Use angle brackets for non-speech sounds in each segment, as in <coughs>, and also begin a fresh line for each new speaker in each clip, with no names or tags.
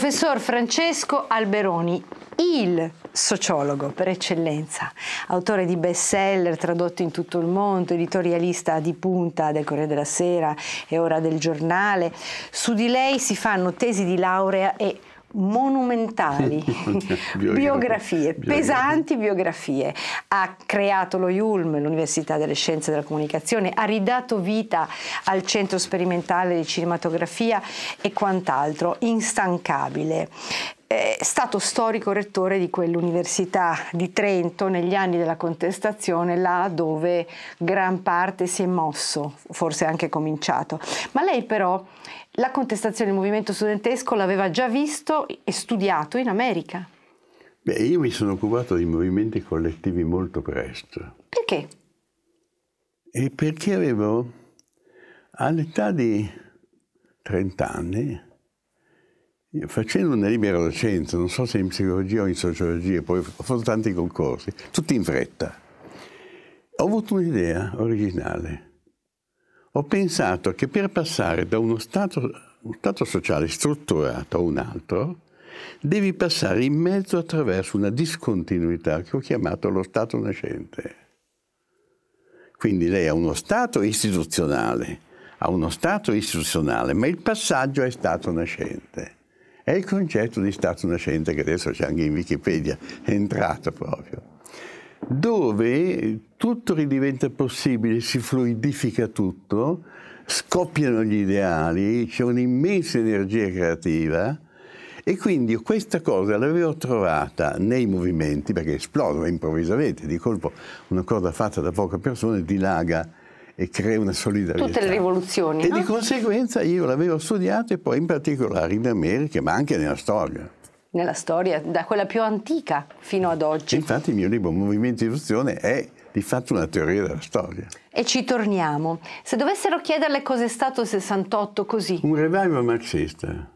Professor Francesco Alberoni, il sociologo per eccellenza, autore di bestseller tradotti in tutto il mondo, editorialista di punta del Corriere della Sera e ora del giornale. Su di lei si fanno tesi di laurea e monumentali <laughs> biografie, biografie, pesanti biografie. Ha creato lo IULM, l'Università delle Scienze della Comunicazione, ha ridato vita al Centro Sperimentale di Cinematografia e quant'altro, instancabile è stato storico rettore di quell'università di Trento negli anni della contestazione, là dove gran parte si è mosso, forse anche cominciato. Ma lei però la contestazione del movimento studentesco l'aveva già visto e studiato in America.
Beh, io mi sono occupato di movimenti collettivi molto presto. Perché? E perché avevo all'età di 30 anni facendo una libera docenza, non so se in psicologia o in sociologia, poi ho fatto tanti concorsi, tutti in fretta, ho avuto un'idea originale. Ho pensato che per passare da uno stato, uno stato sociale strutturato a un altro, devi passare in mezzo attraverso una discontinuità che ho chiamato lo stato nascente. Quindi lei ha uno stato istituzionale, ha uno stato istituzionale, ma il passaggio è stato nascente. È il concetto di Stato nascente che adesso c'è anche in Wikipedia, è entrato proprio, dove tutto ridiventa possibile, si fluidifica tutto, scoppiano gli ideali, c'è un'immensa energia creativa e quindi questa cosa l'avevo trovata nei movimenti, perché esplodono improvvisamente, di colpo una cosa fatta da poche persone dilaga e crea una solidarietà. Tutte le
rivoluzioni. E no? di
conseguenza io l'avevo studiato e poi in particolare in America, ma anche nella storia.
Nella storia, da quella più antica fino
ad oggi. E infatti il mio libro Movimento di Istruzione è di fatto una teoria della storia.
E ci torniamo. Se dovessero chiederle cos'è stato il 68 così? Un
revival marxista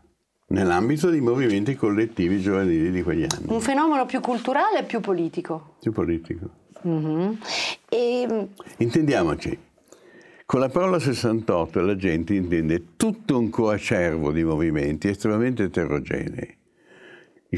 nell'ambito dei movimenti collettivi giovanili di quegli anni. Un
fenomeno più culturale e più politico?
Più politico.
Mm -hmm. e... Ehm,
Intendiamoci, con la parola 68 la gente intende tutto un coacervo di movimenti estremamente eterogenei.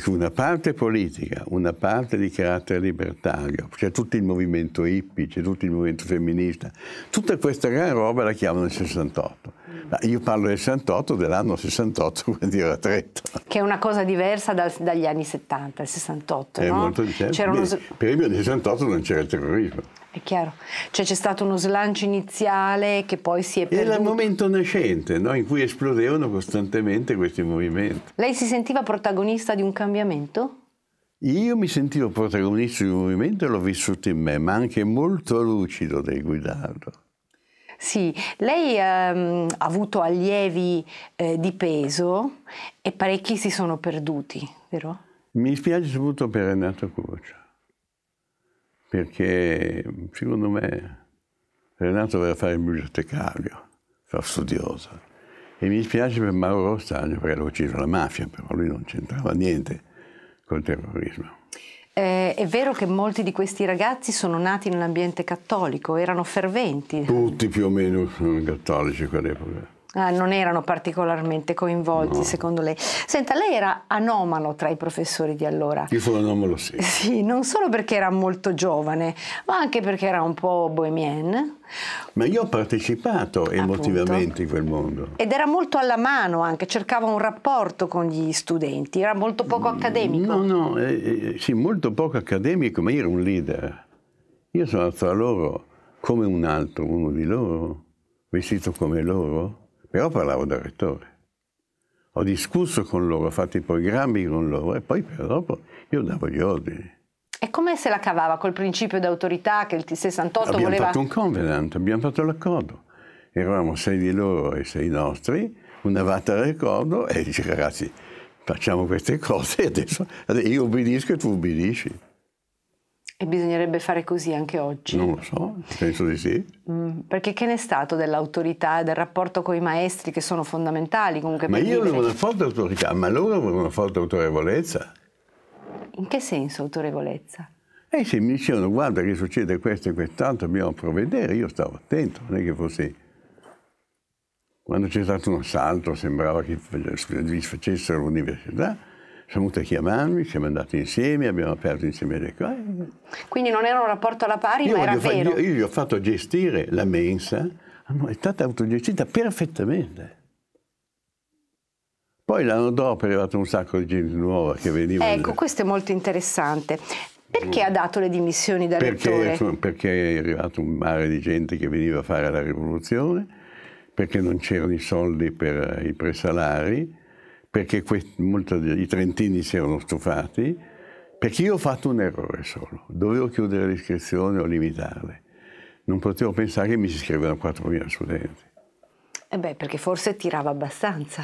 Una parte politica, una parte di carattere libertario, c'è tutto il movimento hippie, c'è tutto il movimento femminista, tutta questa gran roba la chiamano il 68. Ma io parlo del 68, dell'anno 68, quindi era tretto.
Che è una cosa diversa dal, dagli anni 70, il 68. È no? molto diverso. Uno...
Per esempio 68 non c'era il terrorismo.
È chiaro, cioè c'è stato uno slancio iniziale che poi si è perduto. Era il momento nascente,
no? in cui esplodevano costantemente questi movimenti.
Lei si sentiva protagonista di un cambiamento?
Io mi sentivo protagonista di un movimento e l'ho vissuto in me, ma anche molto lucido del guidarlo.
Sì, lei ehm, ha avuto allievi eh, di peso e parecchi si sono perduti, vero?
Mi spiace soprattutto per Renato Croce perché secondo me Renato doveva fare il bibliotecario, era studioso. E mi dispiace per Mauro Rostaglio perché l'ha ucciso la mafia, però lui non c'entrava niente col terrorismo.
Eh, è vero che molti di questi ragazzi sono nati nell'ambiente cattolico, erano ferventi.
Tutti più o meno sono cattolici a quell'epoca.
Ah, non erano particolarmente coinvolti, no. secondo lei. Senta, lei era anomalo tra i professori di allora.
Io sono anomalo, sì. <laughs>
Sì, non solo perché era molto giovane, ma anche perché era un po' bohemien. Ma
io ho partecipato emotivamente Appunto. in quel mondo.
Ed era molto alla mano anche, cercava un rapporto con gli studenti, era molto poco mm, accademico. No, no,
eh, eh, sì, molto poco accademico, ma io ero un leader. Io sono tra loro come un altro, uno di loro, vestito come loro però parlavo da rettore. Ho discusso con loro, ho fatto i programmi con loro e poi per dopo io davo gli ordini.
E come se la cavava col principio d'autorità che il T68 abbiamo voleva? Abbiamo fatto
un convenant, abbiamo fatto l'accordo. Eravamo sei di loro e sei nostri, una vata d'accordo e dice ragazzi facciamo queste cose e adesso io obbedisco e tu obbedisci.
E bisognerebbe fare così anche oggi?
Non lo so, penso di sì.
Mm, perché che ne è stato dell'autorità, del rapporto con i maestri che sono fondamentali comunque? Ma io avevo una
forte autorità, ma loro avevano una forte autorevolezza.
In che senso autorevolezza?
E eh se mi dicevano guarda che succede questo e quest'altro, dobbiamo provvedere, io stavo attento, non è che fosse... Quando c'è stato un assalto sembrava che gli facessero l'università, siamo venuti a chiamarmi, siamo andati insieme, abbiamo aperto insieme le
cose. Quindi non era un rapporto alla pari, io ma era vero. Fa,
io, io, gli ho fatto gestire la mensa, è stata autogestita perfettamente. Poi l'anno dopo è arrivato un sacco di gente nuova che veniva. Ecco, da...
questo è molto interessante. Perché mm. ha dato le dimissioni da perché, lettore?
Perché è arrivato un mare di gente che veniva a fare la rivoluzione, perché non c'erano i soldi per i presalari, perché molti i trentini si erano stufati, perché io ho fatto un errore solo, dovevo chiudere le iscrizioni o limitarle. Non potevo pensare che mi si scrivano 4.000 studenti.
E eh beh, perché forse tirava abbastanza.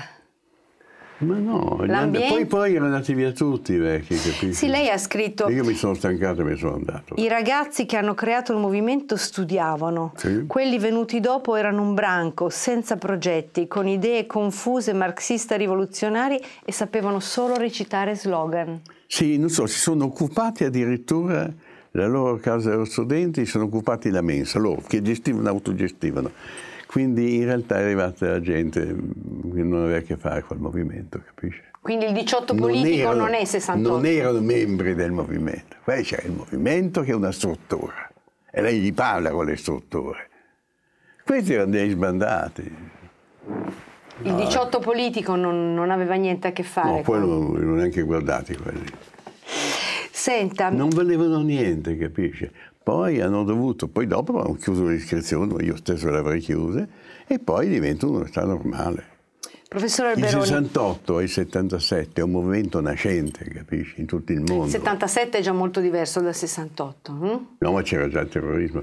Ma no, anni, poi, poi erano andati via tutti i vecchi, capisci? Sì,
lei ha scritto... E io mi
sono stancato e mi sono andato.
I ragazzi che hanno creato il movimento studiavano. Sì. Quelli venuti dopo erano un branco, senza progetti, con idee confuse, marxista, rivoluzionari e sapevano solo recitare slogan.
Sì, non so, si sono occupati addirittura la loro casa dello studente, si sono occupati la mensa, loro che gestivano, autogestivano. Quindi in realtà è arrivata la gente che non aveva a che fare col movimento, capisci?
Quindi il 18 politico non, erano, non è 68. Non
erano membri del movimento. Poi c'è il movimento che è una struttura e lei gli parla con le strutture. Questi erano dei sbandati.
Il 18 no. politico non, non, aveva niente a che fare. No, poi con...
non, non neanche guardati quelli.
Senta. Non
valevano niente, capisci? Poi hanno dovuto, poi dopo hanno chiuso le iscrizioni, io stesso le avrei chiuse, e poi diventa un'università normale.
Professore Alberoni. Il
68 e il 77 è un movimento nascente, capisci, in tutto il mondo. Il
77 è già molto diverso dal 68. Hm?
No, ma c'era già il terrorismo.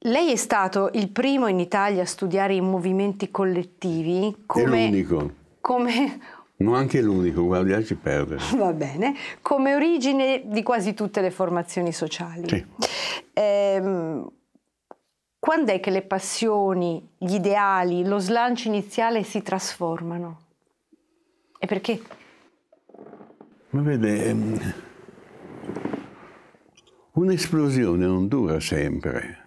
Lei è stato il primo in Italia a studiare i movimenti collettivi come, come
non anche l'unico, guardiamoci perdere. <laughs>
Va bene, come origine di quasi tutte le formazioni sociali. Sì. Ehm, quando è che le passioni, gli ideali, lo slancio iniziale si trasformano? E perché?
Ma vede, ehm, un'esplosione non dura sempre.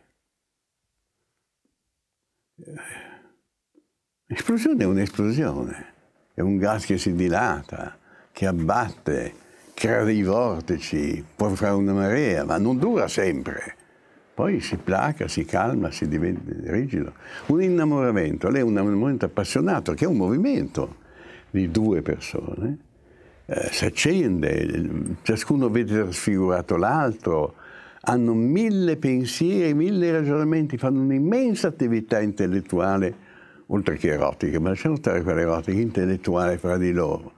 L'esplosione è un'esplosione è un gas che si dilata, che abbatte, crea dei vortici, può fare una marea, ma non dura sempre. Poi si placa, si calma, si diventa rigido. Un innamoramento, lei è un innamoramento appassionato, che è un movimento di due persone, eh, si accende, ciascuno vede trasfigurato l'altro, hanno mille pensieri, mille ragionamenti, fanno un'immensa attività intellettuale oltre che erotiche, ma lasciamo stare quelle erotiche, intellettuali fra di loro.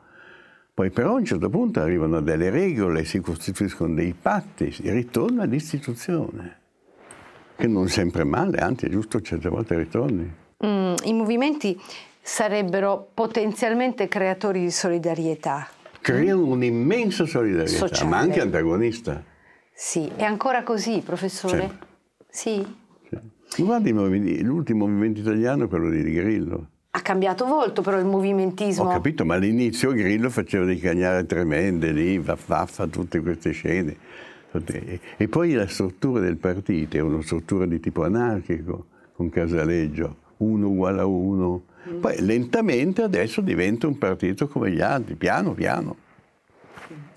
Poi però a un certo punto arrivano delle regole, si costituiscono dei patti, si ritorna all'istituzione, che non sempre male, anzi è giusto certe volte ritorni.
Mm, I movimenti sarebbero potenzialmente creatori di solidarietà.
Creano un'immensa solidarietà, Sociale. ma anche antagonista.
Sì, è ancora così, professore? Sempre. Sì.
Guardi, l'ultimo movimento italiano è quello di Grillo.
Ha cambiato molto però il movimentismo. Ho
capito, ma all'inizio Grillo faceva dei cagnare tremende lì, vaffaffa, tutte queste scene. E poi la struttura del partito è una struttura di tipo anarchico, con Casaleggio, uno uguale a uno. Mm. Poi lentamente adesso diventa un partito come gli altri, piano piano.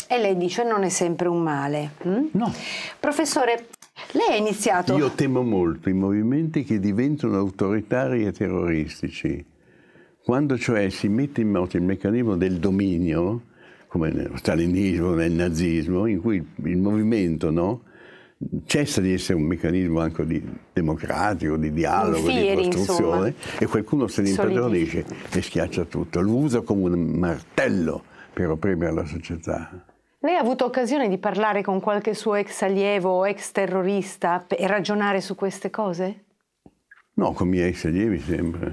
E lei dice non è sempre un male. Hm? No. Professore, lei ha iniziato... Io
temo molto i movimenti che diventano autoritari e terroristici. Quando cioè si mette in moto il meccanismo del dominio, come nello stalinismo, nel nazismo, in cui il movimento no, cessa di essere un meccanismo anche di democratico, di dialogo, Fieri, di costruzione, insomma. e qualcuno se ne impadronisce e schiaccia tutto. Lo usa come un martello per opprimere la società.
Lei ha avuto occasione di parlare con qualche suo ex allievo o ex terrorista e ragionare su queste cose?
No, con i miei ex allievi sempre.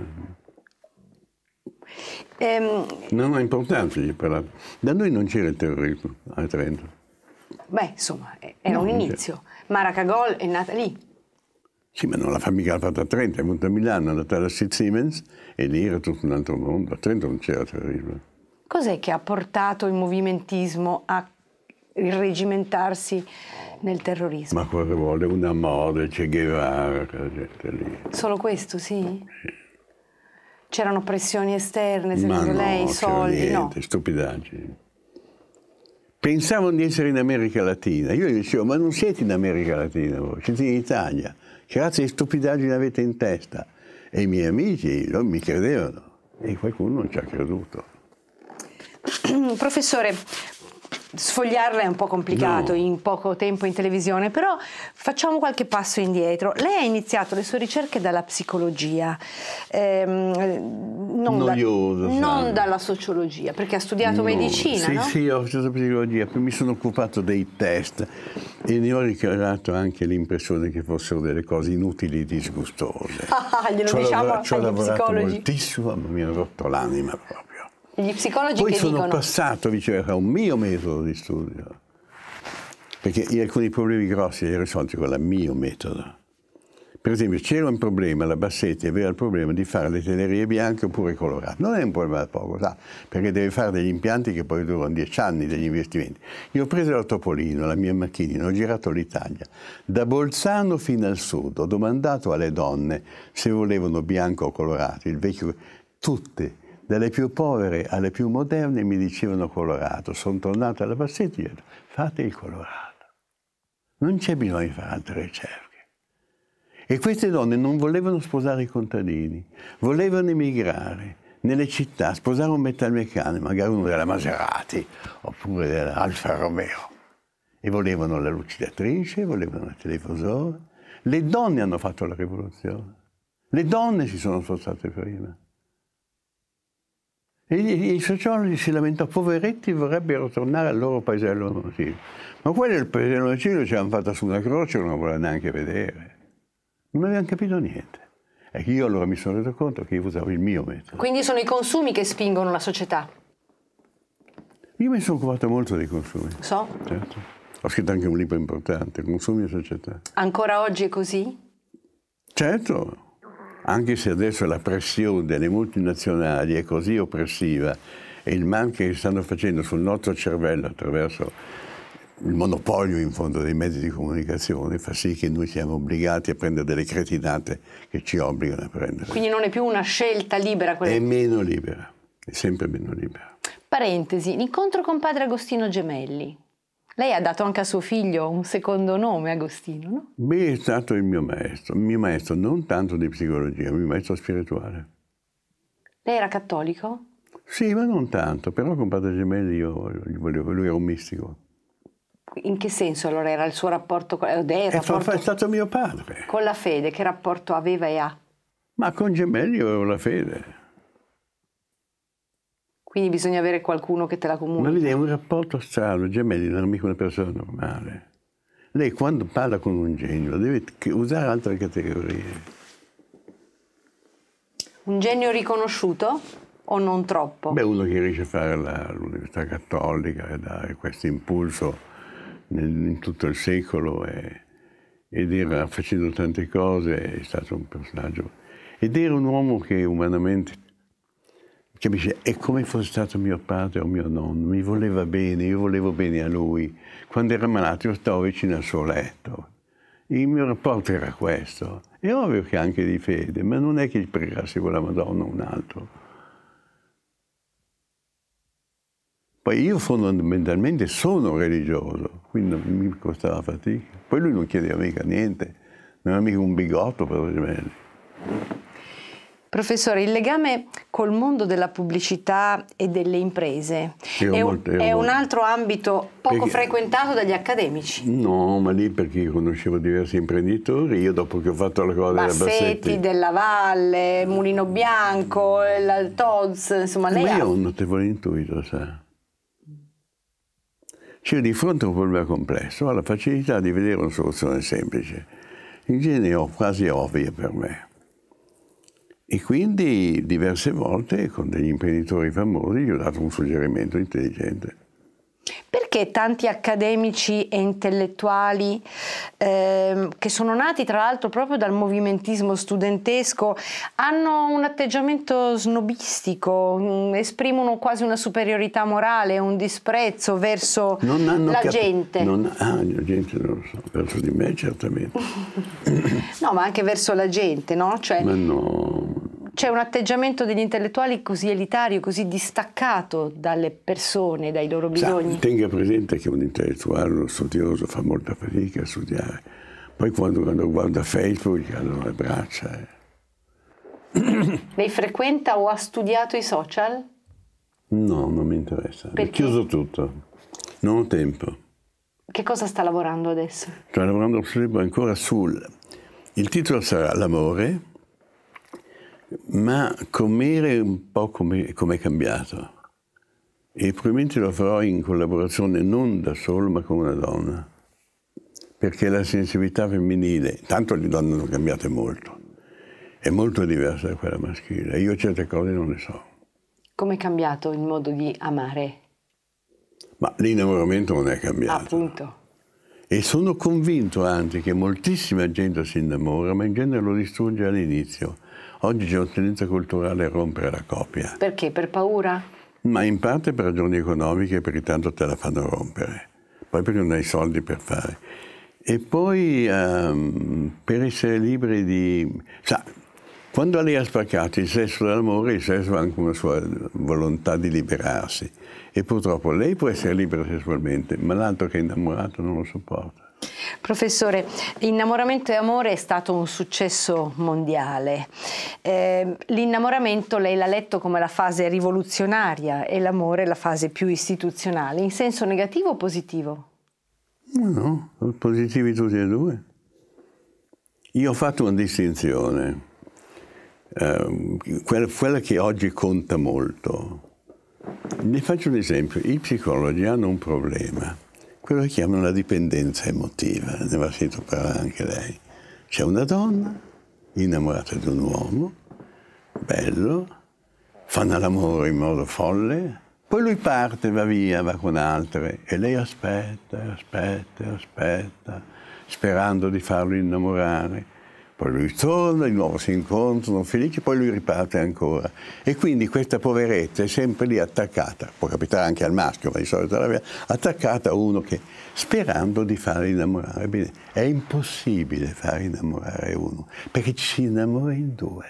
Ehm... Non ha importanza di parlare. Da noi non c'era il terrorismo a Trento.
Beh, insomma, era no, un inizio. Maracagol è nata lì.
Sì, ma non la famiglia l'ha fatta a Trento, è venuta a Milano, è andata alla Siemens e lì era tutto un altro mondo. A Trento non c'era terrorismo.
Cos'è che ha portato il movimentismo a irregimentarsi nel terrorismo.
Ma cosa vuole? Una moda, Che Guevara, gente lì.
Solo questo, sì? sì. C'erano pressioni esterne, secondo no, lei, soldi? Niente, no,
stupidaggini. Pensavano di essere in America Latina. Io gli dicevo, ma non siete in America Latina voi, siete in Italia. Che razza di stupidaggini avete in testa? E i miei amici non mi credevano. E qualcuno non ci ha creduto.
<clears throat> Professore, sfogliarla è un po' complicato no. in poco tempo in televisione, però facciamo qualche passo indietro. Lei ha iniziato le sue ricerche dalla psicologia, ehm, non, Noioso, da, non dalla sociologia, perché ha studiato no. medicina. Sì, no? sì,
ho studiato psicologia, poi mi sono occupato dei test e ne ho ricavato anche l'impressione che fossero delle cose inutili e disgustose. <laughs>
Ah, glielo ci diciamo ho lavorato, ci ho psicologi.
moltissimo, ma mi hanno rotto l'anima proprio.
Gli psicologi Poi che sono dicono...
passato, diceva, a un mio metodo di studio, perché alcuni problemi grossi li ho risolti con il mio metodo. Per esempio, c'era un problema, la Bassetti aveva il problema di fare le telerie bianche oppure colorate. Non è un problema da poco, sa, perché deve fare degli impianti che poi durano dieci anni, degli investimenti. Io ho preso la Topolino, la mia macchinina, ho girato l'Italia, da Bolzano fino al sud, ho domandato alle donne se volevano bianco o colorato, il vecchio... Tutte dalle più povere alle più moderne mi dicevano colorato. Sono tornato alla Bassetta e ho detto, fate il colorato. Non c'è bisogno di fare altre ricerche. E queste donne non volevano sposare i contadini, volevano emigrare nelle città, sposare un metalmeccanico, magari uno della Maserati oppure dell'Alfa Romeo. E volevano la lucidatrice, volevano il telefosora. Le donne hanno fatto la rivoluzione. Le donne si sono sforzate prima. E i sociologi si lamentano, poveretti vorrebbero tornare al loro paesello nocivo. Ma quello è il paesello nocivo ci hanno fatto su una croce, non lo voleva neanche vedere. Non avevano capito niente. E io allora mi sono reso conto che io usavo il mio metodo.
Quindi sono i consumi che spingono la società?
Io mi sono occupato molto dei consumi. So. Certo. Ho scritto anche un libro importante, Consumi e società.
Ancora oggi è così?
Certo anche se adesso la pressione delle multinazionali è così oppressiva e il man che stanno facendo sul nostro cervello attraverso il monopolio in fondo dei mezzi di comunicazione fa sì che noi siamo obbligati a prendere delle cretinate che ci obbligano a prendere. Quindi
non è più una scelta libera quella. È
meno libera, è sempre meno libera.
Parentesi, l'incontro con padre Agostino Gemelli, lei ha dato anche a suo figlio un secondo nome, Agostino, no?
Beh, è stato il mio maestro, il mio maestro non tanto di psicologia, il mio maestro spirituale.
Lei era cattolico?
Sì, ma non tanto, però con Padre Gemelli io, gli volevo, lui era un mistico.
In che senso allora era il suo rapporto con... Eh, è, rapporto... è stato mio padre. Con la fede, che rapporto aveva e ha?
Ma con Gemelli avevo la fede
quindi bisogna avere qualcuno che te la comunica.
Ma vedi, è un rapporto strano, gemelli non è mica una persona normale. Lei quando parla con un genio deve usare altre categorie.
Un genio riconosciuto o non troppo?
Beh, uno che riesce a fare la, l'Università Cattolica e dare questo impulso nel, in tutto il secolo e, ed era facendo tante cose, è stato un personaggio. Ed era un uomo che umanamente Capisci? È come fosse stato mio padre o mio nonno, mi voleva bene, io volevo bene a lui. Quando era malato io stavo vicino al suo letto. Il mio rapporto era questo. È ovvio che anche di fede, ma non è che pregassi con la Madonna un altro. Poi io fondamentalmente sono religioso, quindi mi costava fatica. Poi lui non chiedeva mica niente, non era mica un bigotto per i gemelli.
Professore, il legame col mondo della pubblicità e delle imprese
è, un, molto, è un
altro ambito poco perché, frequentato dagli accademici.
No, ma lì perché io conoscevo diversi imprenditori, io dopo che ho fatto la cosa Bassetti, della Bassetti...
Della Valle, Mulino Bianco, la Toz, insomma lei Ma io ha...
ho un notevole intuito, sa. Cioè di fronte a un problema complesso, ho la facilità di vedere una soluzione semplice. In genere quasi ovvia per me e quindi diverse volte con degli imprenditori famosi gli ho dato un suggerimento intelligente.
Perché tanti accademici e intellettuali eh, che sono nati tra l'altro proprio dal movimentismo studentesco hanno un atteggiamento snobistico, mm, esprimono quasi una superiorità morale, un disprezzo verso la gente? Non,
ah, la gente non lo so, verso di me certamente.
<coughs> no, ma anche verso la gente, no? Cioè, ma
no,
c'è un atteggiamento degli intellettuali così elitario, così distaccato dalle persone, dai loro bisogni. Sa,
tenga presente che un intellettuale, uno studioso, fa molta fatica a studiare. Poi quando, quando guarda Facebook gli le braccia.
Eh. <clears throat> Lei frequenta o ha studiato i social?
No, non mi interessa. Ho chiuso tutto. Non ho tempo.
Che cosa sta lavorando adesso?
Sto lavorando ancora sul... Il titolo sarà L'amore ma com'era un po' come, com è cambiato. E probabilmente lo farò in collaborazione non da solo, ma con una donna. Perché la sensibilità femminile, tanto le donne sono cambiate molto, è molto diversa da quella maschile. Io certe cose non le so.
Come è cambiato il modo di amare?
Ma l'innamoramento non è cambiato. Appunto. E sono convinto anche che moltissima gente si innamora, ma in genere lo distrugge all'inizio Oggi c'è un tendenza culturale a rompere la coppia.
Perché? Per paura?
Ma in parte per ragioni economiche, perché tanto te la fanno rompere. Poi perché non hai soldi per fare. E poi um, per essere liberi di... Sa, quando lei ha spaccato il sesso dell'amore, il sesso ha anche una sua volontà di liberarsi. E purtroppo lei può essere libera sessualmente, ma l'altro che è innamorato non lo sopporta.
Professore, Innamoramento e amore è stato un successo mondiale. Eh, l'innamoramento lei l'ha letto come la fase rivoluzionaria e l'amore la fase più istituzionale, in senso negativo o positivo?
No, positivi tutti e due. Io ho fatto una distinzione, eh, quella, quella che oggi conta molto. Vi faccio un esempio, i psicologi hanno un problema quello che chiamano la dipendenza emotiva, ne va sentito parlare anche lei. C'è una donna innamorata di un uomo, bello, fanno l'amore in modo folle, poi lui parte, va via, va con altre e lei aspetta, aspetta, aspetta, sperando di farlo innamorare poi lui torna, di nuovo si incontrano, felici, poi lui riparte ancora. E quindi questa poveretta è sempre lì attaccata, può capitare anche al maschio, ma di solito la vera, attaccata a uno che, sperando di fare innamorare, bene, è impossibile fare innamorare uno, perché ci si innamora in due.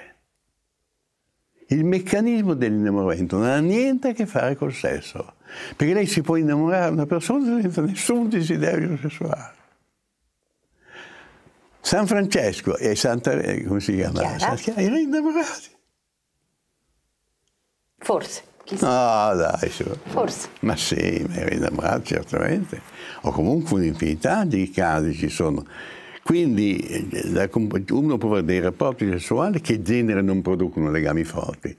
Il meccanismo dell'innamoramento non ha niente a che fare col sesso, perché lei si può innamorare di una persona senza nessun desiderio sessuale. San Francesco e Santa, come si chiama? Chiara. Chiara, erano innamorati. Forse. No, dai, su. Forse. Ma sì, mi ero innamorato certamente. O comunque un'infinità di casi ci sono. Quindi eh, uno può avere dei rapporti sessuali che genere non producono legami forti.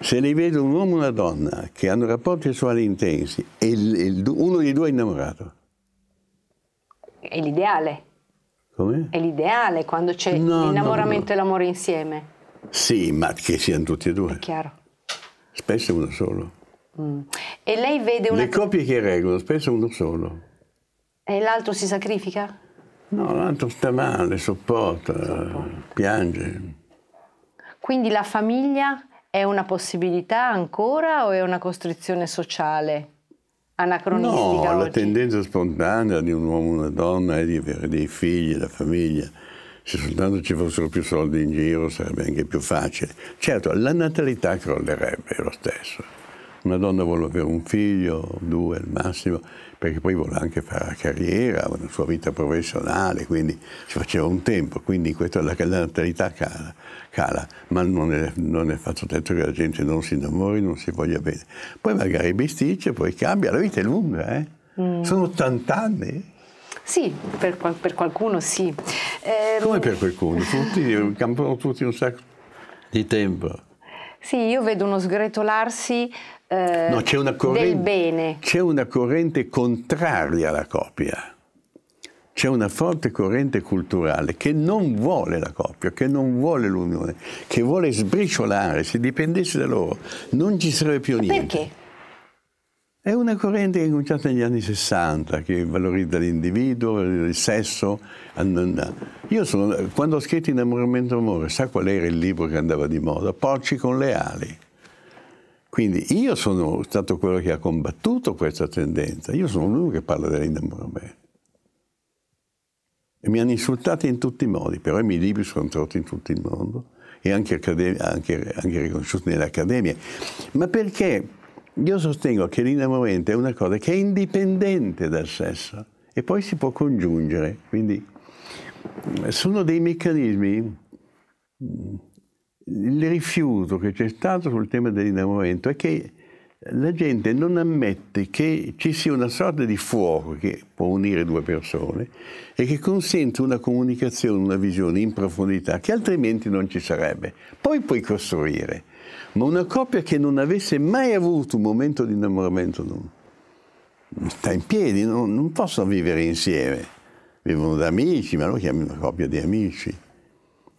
Se ne vedo un uomo e una donna che hanno rapporti sessuali intensi e uno dei due è innamorato.
È l'ideale. Come? È l'ideale quando c'è no, l'innamoramento no, no. e l'amore insieme.
Sì, ma che siano tutti e due. È chiaro. Spesso uno solo.
Mm. E lei vede una... Le coppie
che reggono, spesso uno solo.
E l'altro si sacrifica?
No, l'altro sta male, sopporta, sopporta, piange.
Quindi la famiglia è una possibilità ancora o è una costrizione sociale? anacronistica. No, oggi. la
tendenza spontanea di un uomo e una donna è di avere dei figli, la famiglia. Se soltanto ci fossero più soldi in giro sarebbe anche più facile. Certo, la natalità crollerebbe lo stesso una donna vuole avere un figlio, due al massimo, perché poi vuole anche fare la carriera, una sua vita professionale, quindi ci faceva un tempo, quindi questo, la, la natalità cala, cala ma non è, non è, fatto detto che la gente non si innamori, non si voglia bene. Poi magari bisticcia, poi cambia, la vita è lunga, eh? mm. sono 80 anni.
Sì, per, per qualcuno sì.
Eh, Come ehm, per qualcuno? Tutti, campano tutti un sacco di tempo.
Sì, io vedo uno sgretolarsi eh, no, una del bene.
C'è una corrente contraria alla coppia. C'è una forte corrente culturale che non vuole la coppia, che non vuole l'unione, che vuole sbriciolare, se dipendesse da loro non ci sarebbe più niente. Perché? È una corrente che è cominciata negli anni 60, che valorizza l'individuo, il sesso. Uh. Io sono, quando ho scritto Innamoramento Amore, sa qual era il libro che andava di moda? Porci con le ali. Quindi io sono stato quello che ha combattuto questa tendenza. Io sono l'unico che parla dell'innamoramento. E mi hanno insultato in tutti i modi, però i miei libri sono tradotti in tutto il mondo e anche, anche, anche riconosciuti nell'Accademia. Ma perché? Io sostengo che l'innamoramento è una cosa che è indipendente dal sesso e poi si può congiungere, quindi mm, sono dei meccanismi, mm, il rifiuto che c'è stato sul tema dell'innamoramento è che la gente non ammette che ci sia una sorta di fuoco che può unire due persone e che consente una comunicazione, una visione in profondità che altrimenti non ci sarebbe. Poi puoi costruire, ma una coppia che non avesse mai avuto un momento di innamoramento non, sta in piedi, non, non possono vivere insieme. Vivono da amici, ma lo chiami una coppia di amici.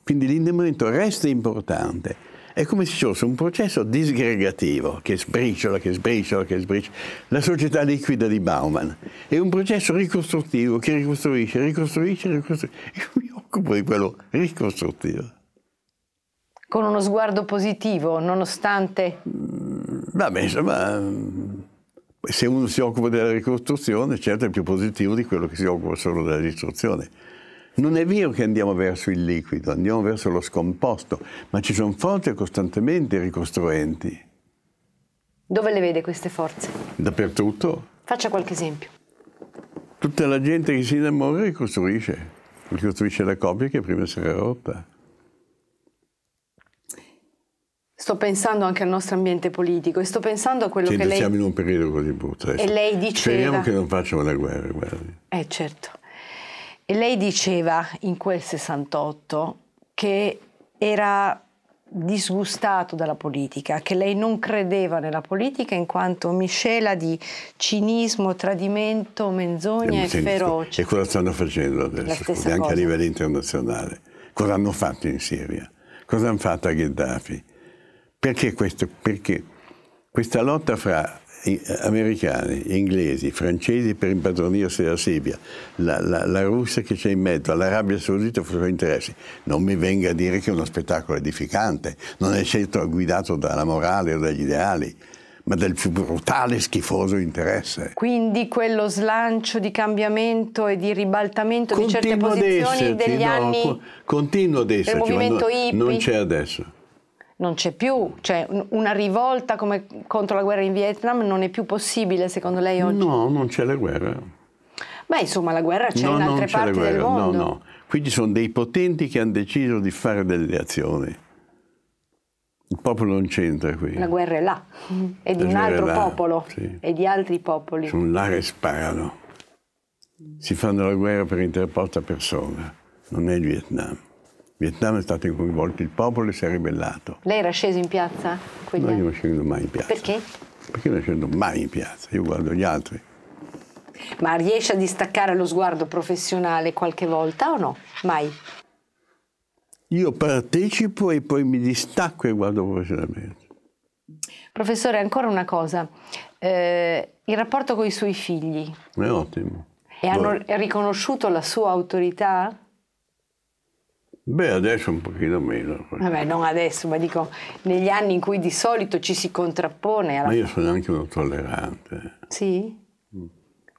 Quindi l'innamoramento resta importante. È come se ci fosse un processo disgregativo che sbriciola, che sbriciola, che sbriciola. La società liquida di Bauman è un processo ricostruttivo che ricostruisce, ricostruisce, ricostruisce. Io mi occupo di quello ricostruttivo
con uno sguardo positivo, nonostante...
Vabbè, insomma, ehm, se uno si occupa della ricostruzione, certo è più positivo di quello che si occupa solo della distruzione. Non è vero che andiamo verso il liquido, andiamo verso lo scomposto, ma ci sono forze costantemente ricostruenti.
Dove le vede queste forze?
Dappertutto.
Faccia qualche esempio.
Tutta la gente che si innamora ricostruisce, ricostruisce la coppia che prima si era rotta
sto pensando anche al nostro ambiente politico e sto pensando a quello Senti, che lei... siamo in
un periodo così brutto. Eh. E lei diceva... Speriamo che non facciamo la guerra, guardi.
Eh certo. E lei diceva in quel 68 che era disgustato dalla politica, che lei non credeva nella politica in quanto miscela di cinismo, tradimento, menzogna eh, e, e ferocia. E
cosa stanno facendo adesso? Scusi, anche a livello internazionale. Cosa hanno fatto in Siria? Cosa hanno fatto a Gheddafi? Perché questo? Perché questa lotta fra eh, americani, inglesi, francesi per impadronirsi della Siria, la, la, la, Russia che c'è in mezzo, l'Arabia Saudita per i suoi interessi. Non mi venga a dire che è uno spettacolo edificante, non è certo guidato dalla morale o dagli ideali, ma dal più brutale, e schifoso interesse.
Quindi quello slancio di cambiamento e di ribaltamento Continuo di certe posizioni esserci, degli no, anni
continua ad esserci, del movimento non, non c'è adesso
non c'è più, cioè una rivolta come contro la guerra in Vietnam non è più possibile secondo lei oggi? No,
non c'è la guerra.
Beh, insomma, la guerra c'è no, in altre parti guerra, del mondo. No, no.
Qui ci sono dei potenti che hanno deciso di fare delle azioni. Il popolo non c'entra qui.
La guerra è là, è di un altro là, popolo sì. e di altri popoli.
Sono là che sparano. Si fanno la guerra per interposta persona, non è il Vietnam. Vietnam è stato coinvolto, il popolo si è ribellato.
Lei era sceso in piazza? Quegli... No,
io non scendo mai in piazza. Perché? Perché non scendo mai in piazza, io guardo gli altri.
Ma riesce a distaccare lo sguardo professionale qualche volta o no? Mai?
Io partecipo e poi mi distacco e guardo professionalmente.
Professore, ancora una cosa. Eh, il rapporto con i suoi figli.
È ottimo.
E hanno riconosciuto la sua autorità?
Beh, adesso un pochino meno.
Vabbè, non adesso, ma dico negli anni in cui di solito ci si contrappone alla... Ma
io sono anche uno tollerante.
Sì?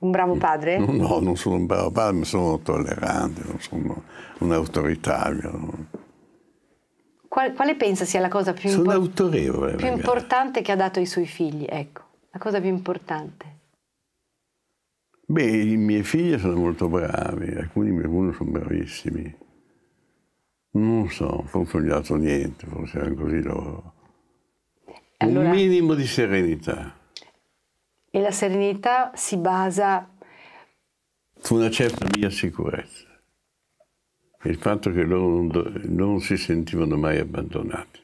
Un bravo padre? No,
non sono un bravo padre, ma sono tollerante, non sono un autoritario.
Qual, quale pensa sia la cosa più, sono impor più importante che ha dato ai suoi figli? Ecco, la cosa più importante.
Beh, i miei figli sono molto bravi, alcuni, alcuni sono bravissimi non so, forse non gli ha dato niente, forse erano così loro. Allora, Un minimo di serenità.
E la serenità si basa...
Su una certa mia sicurezza. Il fatto che loro non, non si sentivano mai abbandonati.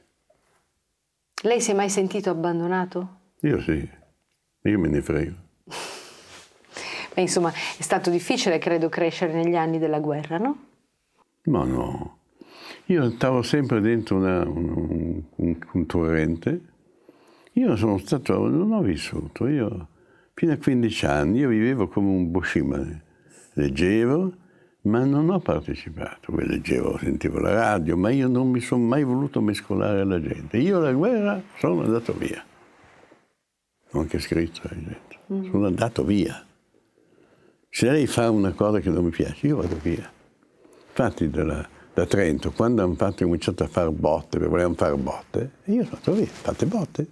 Lei si è mai sentito abbandonato?
Io sì, io me ne frego.
<laughs> Beh, insomma, è stato difficile, credo, crescere negli anni della guerra, no?
Ma no, io stavo sempre dentro una, un, un, un, torrente, io sono stato, non ho vissuto, io fino a 15 anni, io vivevo come un boscimane, leggevo, ma non ho partecipato, Poi leggevo, sentivo la radio, ma io non mi sono mai voluto mescolare alla gente. Io alla guerra sono andato via, ho anche scritto la gente, mm. sono andato via. Se lei fa una cosa che non mi piace, io vado via. Infatti dalla da Trento, quando hanno fatto, cominciato a fare botte, perché volevano fare botte, e io sono andato lì, fate botte.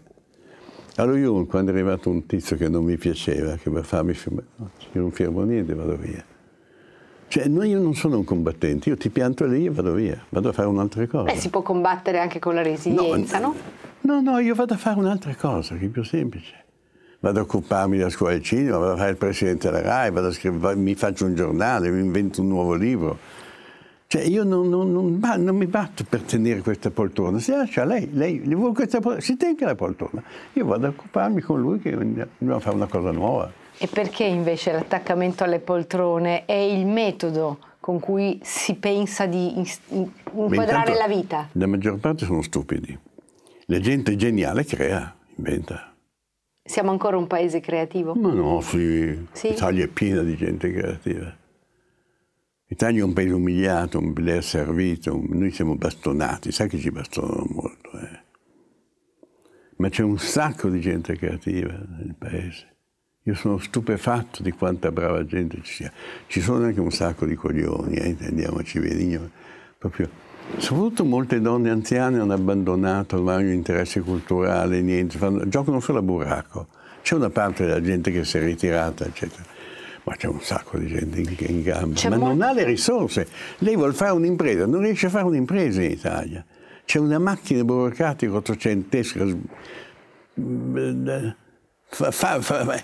Allora io, quando è arrivato un tizio che non mi piaceva, che per farmi firmare, no, io non firmo niente, vado via. Cioè, no, io non sono un combattente, io ti pianto lì e vado via, vado a fare un'altra cosa. Beh, si
può combattere anche con la resilienza, no?
No, no, no io vado a fare un'altra cosa, che è più semplice. Vado a occuparmi della scuola del cinema, vado a fare il presidente della RAI, vado a scrivere, mi faccio un giornale, mi invento un nuovo libro. Cioè io non, non, non, non, mi batto per tenere questa poltrona, si lascia lei, lei vuole questa poltrona, si tenga la poltrona. Io vado a occuparmi con lui che dobbiamo fare una cosa nuova.
E perché invece l'attaccamento alle poltrone è il metodo con cui si pensa di inquadrare intanto, la vita?
La maggior parte sono stupidi. La gente geniale crea, inventa.
Siamo ancora un paese creativo? Ma no,
sì. sì? L'Italia è piena di gente creativa L'Italia è un paese umiliato, un paese servito, noi siamo bastonati, sai che ci bastonano molto, eh? ma c'è un sacco di gente creativa nel paese. Io sono stupefatto di quanta brava gente ci sia. Ci sono anche un sacco di coglioni, eh, intendiamoci benigno. Proprio. Soprattutto molte donne anziane hanno abbandonato ormai interesse culturale, niente, fanno, giocano solo a buraco. C'è una parte della gente che si è ritirata, eccetera ma c'è un sacco di gente in, in gamba, ma non ha le risorse. Lei vuole fare un'impresa, non riesce a fare un'impresa in Italia. C'è una macchina burocratica ottocentesca, mm, eh,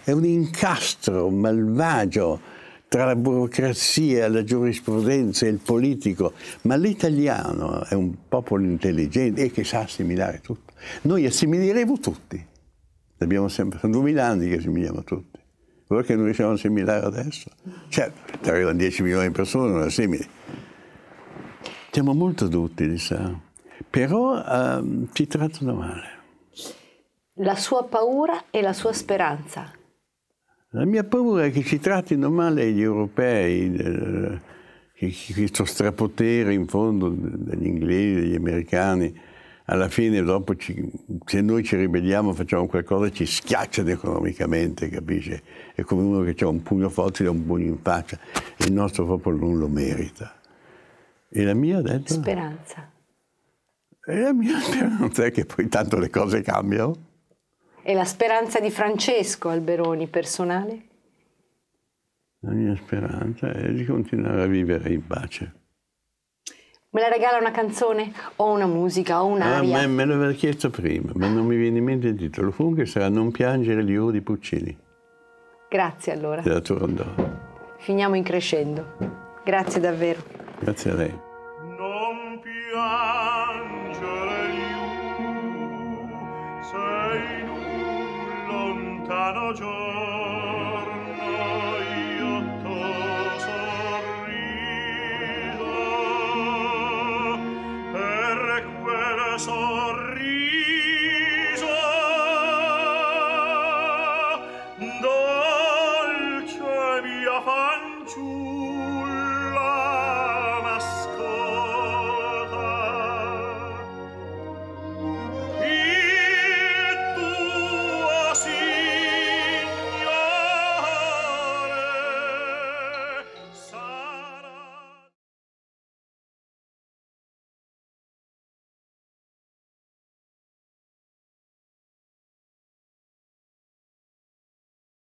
è un incastro malvagio tra la burocrazia, la giurisprudenza e il politico, ma l'italiano è un popolo intelligente e che sa assimilare tutto. Noi assimileremo tutti, abbiamo sempre, sono duemila anni che assimiliamo tutti perché non riusciamo a similari adesso. Cioè, Certo, arrivano 10 milioni di persone, non è Siamo molto duttili, sa. Però ehm, ci trattano male.
La sua paura e la sua speranza.
La mia paura è che ci trattino male gli europei, eh, questo strapotere in fondo degli inglesi, degli americani, alla fine dopo ci, se noi ci ribelliamo facciamo qualcosa ci schiacciano economicamente, capisci? È come uno che ha un pugno forte e un pugno in faccia. Il nostro popolo non lo merita. E la mia dentro?
Speranza. E la mia <laughs>
speranza è che poi tanto le cose cambiano.
E la speranza di Francesco Alberoni personale?
La mia speranza è di continuare a vivere in pace.
Me la regala una canzone o una musica o ah, un'aria? Ah, me, me
l'aveva chiesto prima, ma non mi viene in mente il titolo. Comunque sarà Non piangere gli U di Puccini.
Grazie allora. Della Turandò. Finiamo in crescendo. Grazie davvero.
Grazie a lei. Non piangere gli U, sei in un lontano giorno.